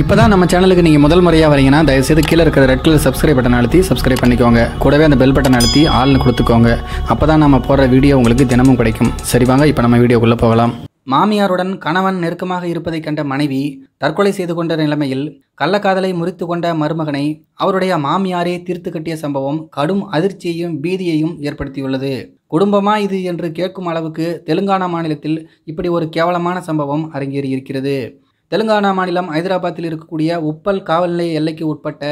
இப்போ தான் நம்ம சேனலுக்கு நீங்கள் முதல் முறையாக வரீங்கன்னா தயவுசெய்து கீழே இருக்கிற ரெட் கலர் சப்ஸ்கிரைப் பட்டன் அழுத்தி சப்ஸ்கிரைப் பண்ணிக்கோங்க கூடவே அந்த பெல் பட்டன் அழுத்தி ஆள்னு கொடுத்துக்கோங்க அப்போ தான் நம்ம போடுற வீடியோ உங்களுக்கு தினமும் கிடைக்கும் சரி வாங்க இப்போ நம்ம வீடியோக்குள்ளே போகலாம் மாமியாருடன் கணவன் நெருக்கமாக இருப்பதை கண்ட மனைவி தற்கொலை செய்து கொண்ட நிலைமையில் கள்ளக்காதலை முறித்து கொண்ட மருமகனை அவருடைய மாமியாரே தீர்த்து கட்டிய சம்பவம் கடும் அதிர்ச்சியையும் பீதியையும் ஏற்படுத்தியுள்ளது குடும்பமா இது என்று கேட்கும் அளவுக்கு தெலுங்கானா மாநிலத்தில் இப்படி ஒரு கேவலமான சம்பவம் அரங்கேறியிருக்கிறது தெலுங்கானா மாநிலம் ஹைதராபாத்தில் இருக்கக்கூடிய உப்பல் காவல்நிலை எல்லைக்கு உட்பட்ட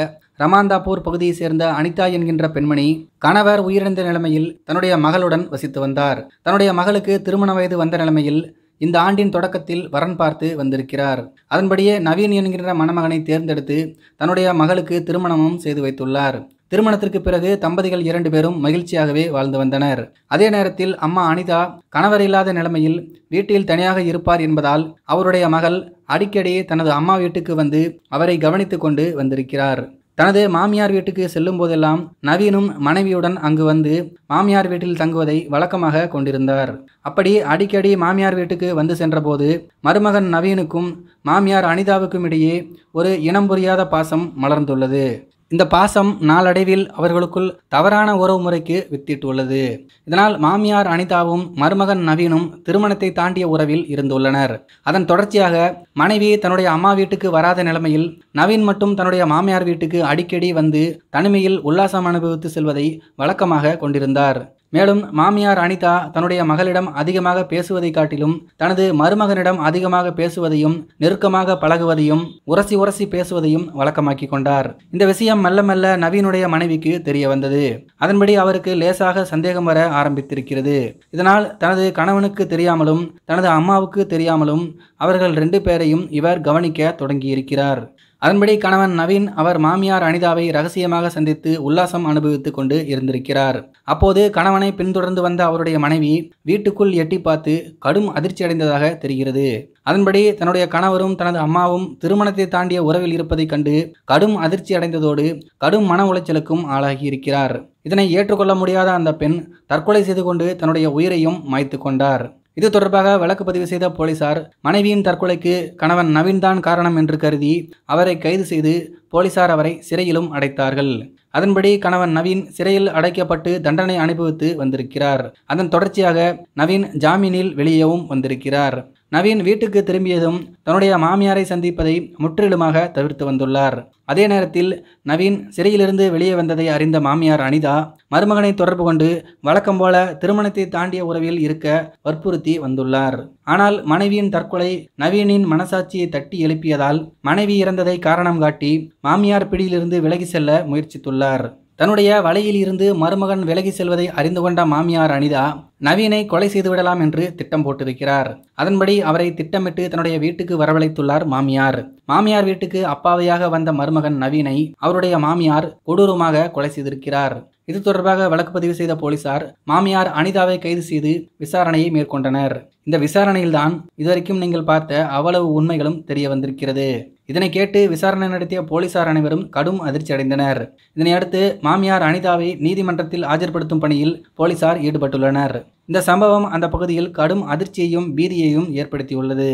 ரமாந்தாபூர் பகுதியைச் சேர்ந்த அனிதா என்கின்ற பெண்மணி கணவர் உயிரிழந்த நிலைமையில் தன்னுடைய மகளுடன் வசித்து வந்தார் தன்னுடைய மகளுக்கு திருமண வயது வந்த நிலைமையில் இந்த ஆண்டின் தொடக்கத்தில் வரன் பார்த்து வந்திருக்கிறார் அதன்படியே நவீன் என்கின்ற மணமகனை தேர்ந்தெடுத்து தன்னுடைய மகளுக்கு திருமணமும் செய்து வைத்துள்ளார் திருமணத்திற்கு பிறகு தம்பதிகள் இரண்டு பேரும் மகிழ்ச்சியாகவே வாழ்ந்து வந்தனர் அதே நேரத்தில் அம்மா அனிதா கணவர் இல்லாத நிலைமையில் வீட்டில் தனியாக இருப்பார் என்பதால் அவருடைய மகள் அடிக்கடி தனது அம்மா வீட்டுக்கு வந்து அவரை கவனித்து கொண்டு வந்திருக்கிறார் தனது மாமியார் வீட்டுக்கு செல்லும் போதெல்லாம் நவீனும் மனைவியுடன் அங்கு வந்து மாமியார் வீட்டில் தங்குவதை வழக்கமாக கொண்டிருந்தார் அப்படி அடிக்கடி மாமியார் வீட்டுக்கு வந்து சென்றபோது மருமகன் நவீனுக்கும் மாமியார் அனிதாவுக்கும் இடையே ஒரு இனம் புரியாத பாசம் மலர்ந்துள்ளது இந்த பாசம் நாளடைவில் அவர்களுக்குள் தவறான உறவு முறைக்கு வித்திட்டுள்ளது இதனால் மாமியார் அனிதாவும் மருமகன் நவீனும் திருமணத்தை தாண்டிய உறவில் இருந்துள்ளனர் அதன் தொடர்ச்சியாக மனைவி தன்னுடைய அம்மா வீட்டுக்கு வராத நிலைமையில் நவீன் மட்டும் தன்னுடைய மாமியார் வீட்டுக்கு அடிக்கடி வந்து தனிமையில் உல்லாசம் அனுபவித்து செல்வதை வழக்கமாக கொண்டிருந்தார் மேலும் மாமியார் அனிதா தன்னுடைய மகளிடம் அதிகமாக பேசுவதை காட்டிலும் தனது மருமகனிடம் அதிகமாக பேசுவதையும் நெருக்கமாக பழகுவதையும் உரசி உரசி பேசுவதையும் வழக்கமாக்கி கொண்டார் இந்த விஷயம் மெல்ல மெல்ல நவீனுடைய மனைவிக்கு தெரிய வந்தது அதன்படி அவருக்கு லேசாக சந்தேகம் வர ஆரம்பித்திருக்கிறது இதனால் தனது கணவனுக்கு தெரியாமலும் தனது அம்மாவுக்கு தெரியாமலும் அவர்கள் ரெண்டு பேரையும் இவர் கவனிக்க தொடங்கியிருக்கிறார் அதன்படி கணவன் நவீன் அவர் மாமியார் அனிதாவை ரகசியமாக சந்தித்து உல்லாசம் அனுபவித்துக் கொண்டு இருந்திருக்கிறார் அப்போது கணவனை பின்தொடர்ந்து வந்த அவருடைய மனைவி வீட்டுக்குள் எட்டி பார்த்து கடும் அடைந்ததாக தெரிகிறது அதன்படி தன்னுடைய கணவரும் தனது அம்மாவும் திருமணத்தை தாண்டிய உறவில் இருப்பதைக் கண்டு கடும் அதிர்ச்சி அடைந்ததோடு கடும் மன உளைச்சலுக்கும் ஆளாகியிருக்கிறார் இதனை ஏற்றுக்கொள்ள முடியாத அந்த பெண் தற்கொலை செய்து கொண்டு தன்னுடைய உயிரையும் மாய்த்து கொண்டார் இது தொடர்பாக வழக்கு பதிவு செய்த போலீசார் மனைவியின் தற்கொலைக்கு கணவன் நவீன் தான் காரணம் என்று கருதி அவரை கைது செய்து போலீசார் அவரை சிறையிலும் அடைத்தார்கள் அதன்படி கணவன் நவீன் சிறையில் அடைக்கப்பட்டு தண்டனை அனுபவித்து வந்திருக்கிறார் அதன் தொடர்ச்சியாக நவீன் ஜாமீனில் வெளியேவும் வந்திருக்கிறார் நவீன் வீட்டுக்கு திரும்பியதும் தன்னுடைய மாமியாரை சந்திப்பதை முற்றிலுமாக தவிர்த்து வந்துள்ளார் அதே நேரத்தில் நவீன் சிறையிலிருந்து வெளியே வந்ததை அறிந்த மாமியார் அனிதா மருமகனை தொடர்பு கொண்டு வழக்கம் போல திருமணத்தை தாண்டிய உறவில் இருக்க வற்புறுத்தி வந்துள்ளார் ஆனால் மனைவியின் தற்கொலை நவீனின் மனசாட்சியை தட்டி எழுப்பியதால் மனைவி இறந்ததை காரணம் காட்டி மாமியார் பிடியிலிருந்து விலகி செல்ல முயற்சித்துள்ளார் தன்னுடைய வலையில் இருந்து மருமகன் விலகி செல்வதை அறிந்து கொண்ட மாமியார் அனிதா நவீனை கொலை செய்துவிடலாம் என்று திட்டம் போட்டிருக்கிறார் அதன்படி அவரை திட்டமிட்டு தன்னுடைய வீட்டுக்கு வரவழைத்துள்ளார் மாமியார் மாமியார் வீட்டுக்கு அப்பாவையாக வந்த மருமகன் நவீனை அவருடைய மாமியார் கொடூரமாக கொலை செய்திருக்கிறார் இது தொடர்பாக வழக்கு பதிவு செய்த போலீசார் மாமியார் அனிதாவை கைது செய்து விசாரணையை மேற்கொண்டனர் இந்த விசாரணையில்தான் இதுவரைக்கும் நீங்கள் பார்த்த அவ்வளவு உண்மைகளும் தெரிய வந்திருக்கிறது இதனை கேட்டு விசாரணை நடத்திய போலீசார் அனைவரும் கடும் அதிர்ச்சி அடைந்தனர் இதனையடுத்து மாமியார் அனிதாவை நீதிமன்றத்தில் ஆஜர்படுத்தும் பணியில் போலீசார் ஈடுபட்டுள்ளனர் இந்த சம்பவம் அந்த பகுதியில் கடும் அதிர்ச்சியையும் பீதியையும் ஏற்படுத்தியுள்ளது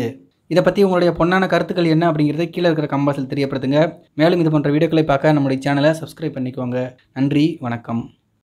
இதை பற்றி உங்களுடைய பொன்னான கருத்துக்கள் என்ன அப்படிங்கிறத கீழே இருக்கிற கம்பாசில் தெரியப்படுத்துங்க மேலும் இது போன்ற வீடியோக்களை பார்க்க நம்முடைய சேனலை சப்ஸ்கிரைப் பண்ணிக்கோங்க நன்றி வணக்கம்